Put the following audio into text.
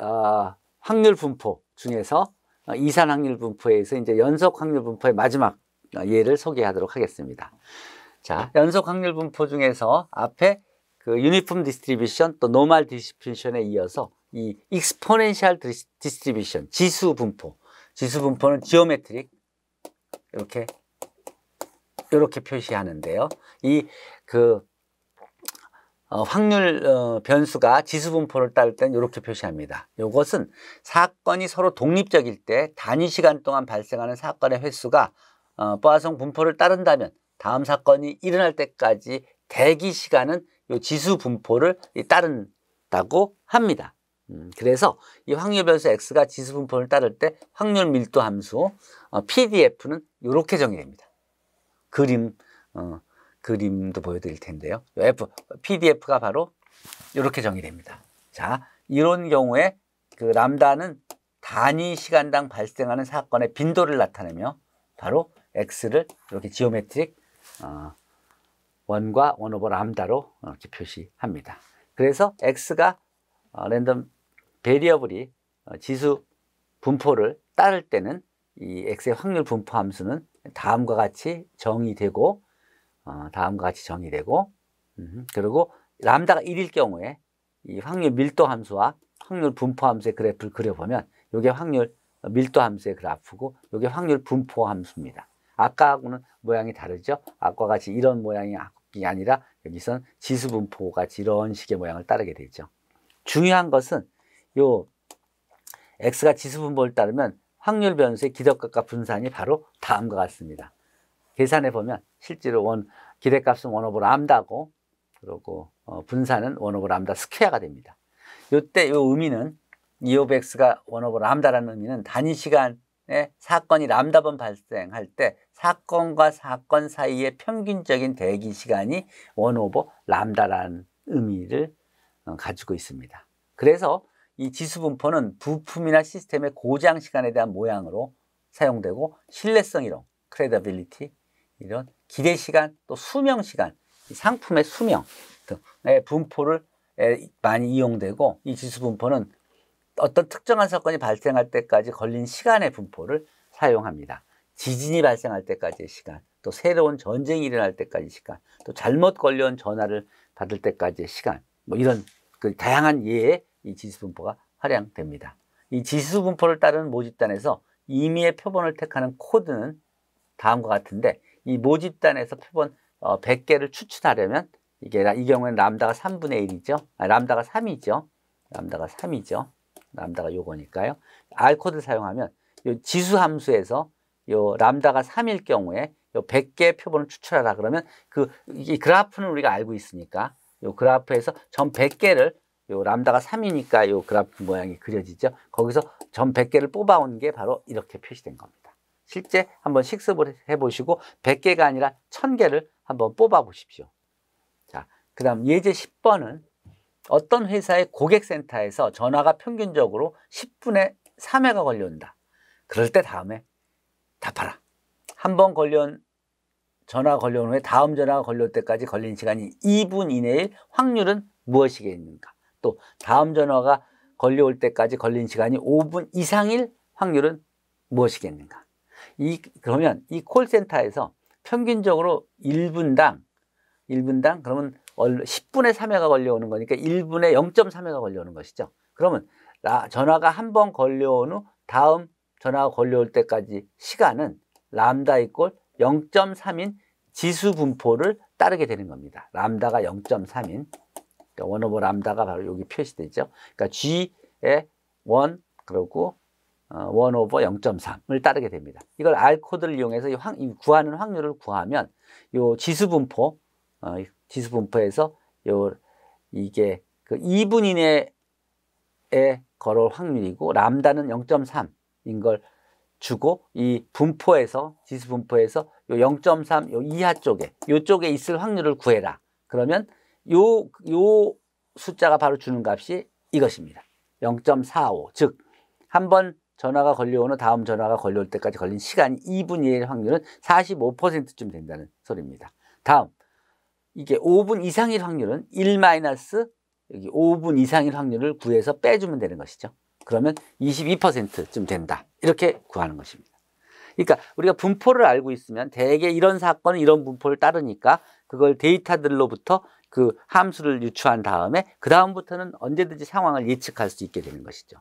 어, 확률 분포 중에서 어, 이산 확률 분포에서 이제 연속 확률 분포의 마지막 어, 예를 소개하도록 하겠습니다. 자, 연속 확률 분포 중에서 앞에 그 유니폼 디스트리뷰션 또 노멀 디스트리뷰션에 이어서 이 익스포넨셜 디스트리뷰션 지수 분포 지수 분포는 지오메트릭 이렇게 이렇게 표시하는데요. 이그 어, 확률 어, 변수가 지수 분포를 따를 때는 이렇게 표시합니다. 이것은 사건이 서로 독립적일 때 단위 시간 동안 발생하는 사건의 횟수가 어, 보아성 분포를 따른다면 다음 사건이 일어날 때까지 대기 시간은 이 지수 분포를 따른다고 합니다. 음, 그래서 이 확률 변수 x가 지수 분포를 따를 때 확률 밀도 함수 어, PDF는 이렇게 정의됩니다. 그림 어, 그림도 보여드릴 텐데요. F, PDF가 바로 이렇게 정의됩니다. 자, 이런 경우에 그 람다는 단위 시간당 발생하는 사건의 빈도를 나타내며 바로 x를 이렇게 지오메트릭 어, 원과 원 오버 람다로 이렇게 표시합니다. 그래서 x가 어, 랜덤 베리어블이 어, 지수 분포를 따를 때는 이 x의 확률 분포 함수는 다음과 같이 정의되고 어, 다음과 같이 정의되고 음, 그리고 람다가 1일 경우에 이 확률 밀도 함수와 확률 분포 함수의 그래프를 그려보면 이게 확률 어, 밀도 함수의 그래프고 이게 확률 분포 함수입니다. 아까하고는 모양이 다르죠. 아까 같이 이런 모양이 아, 아니라 여기선 지수 분포 같이 이런 식의 모양을 따르게 되죠. 중요한 것은 요 x가 지수 분포를 따르면 확률 변수의 기적값과 분산이 바로 다음과 같습니다. 계산해 보면 실제로 원 기대값은 원 오브 람다고 그러고 어, 분산은 원 오브 람다 스퀘어가 됩니다. 요때 요 의미는 이 오브 x가 원 오브 람다라는 의미는 단위 시간에 사건이 람다번 발생할 때 사건과 사건 사이의 평균적인 대기 시간이 원 오브 람다라는 의미를 어, 가지고 있습니다. 그래서 이 지수 분포는 부품이나 시스템의 고장 시간에 대한 모양으로 사용되고 신뢰성 이론, 크레더빌리티, 이런 기대 시간 또 수명 시간 상품의 수명 등의 분포를 많이 이용되고 이 지수 분포는 어떤 특정한 사건이 발생할 때까지 걸린 시간의 분포를 사용합니다. 지진이 발생할 때까지의 시간, 또 새로운 전쟁이 일어날 때까지의 시간, 또 잘못 걸려온 전화를 받을 때까지의 시간, 뭐 이런 그 다양한 예의 이 지수 분포가 활용됩니다. 이 지수 분포를 따르는 모집단에서 임의의 표본을 택하는 코드는 다음과 같은데 이 모집단에서 표본 어, 100개를 추출하려면 이게 이 경우에는 람다가 3분의 1이죠. 아, 람다가 3이죠. 람다가 3이죠. 람다가 요거니까요. R 코드를 사용하면 요 지수 함수에서 요 람다가 3일 경우에 요 100개 표본을 추출하라 그러면 그 이 그래프는 우리가 알고 있으니까 요 그래프에서 전 100개를 요 람다가 3이니까 요 그래프 모양이 그려지죠. 거기서 전 100개를 뽑아온 게 바로 이렇게 표시된 겁니다. 실제 한번 식습을 해보시고 100개가 아니라 1000개를 한번 뽑아보십시오. 자, 그 다음 예제 10번은 어떤 회사의 고객센터에서 전화가 평균적으로 10분에 3회가 걸려온다. 그럴 때 다음에 답하라. 한번 걸려온 전화 걸려온 후에 다음 전화가 걸려올 때까지 걸린 시간이 2분 이내일 확률은 무엇이겠는가? 또 다음 전화가 걸려올 때까지 걸린 시간이 5분 이상일 확률은 무엇이겠는가? 이 그러면 이 콜센터에서 평균적으로 1분당 1분당 그러면 1 0분에 3회가 걸려오는 거니까 1분에 0.3회가 걸려오는 것이죠. 그러면 라, 전화가 한 번 걸려온 후 다음 전화가 걸려올 때까지 시간은 람다 이꼴 0.3인 지수 분포를 따르게 되는 겁니다. 람다가 0.3인 그러니까 원 오버 람다가 바로 여기 표시되죠. 그러니까 g 에원그러고 어, 원 오버 0.3을 따르게 됩니다. 이걸 R 코드를 이용해서 이 확, 이 구하는 확률을 구하면 어, 이 지수 분포 어, 지수 분포에서 요 이게 그 2분 이내에 걸어올 확률이고 람다는 0.3인 걸 주고 이 분포에서 지수 분포에서 요0.3요 이하 쪽에 요쪽에 있을 확률을 구해라. 그러면 요요 숫자가 바로 주는 값이 이것입니다. 0.45. 즉한번 전화가 걸려오는 다음 전화가 걸려올 때까지 걸린 시간 2분일 확률은 45%쯤 된다는 소리입니다. 다음 이게 5분 이상일 확률은 1 마이너스 여기 5분 이상일 확률을 구해서 빼주면 되는 것이죠. 그러면 22%쯤 된다. 이렇게 구하는 것입니다. 그러니까 우리가 분포를 알고 있으면 대개 이런 사건은 이런 분포를 따르니까 그걸 데이터들로부터 그 함수를 유추한 다음에 그 다음부터는 언제든지 상황을 예측할 수 있게 되는 것이죠.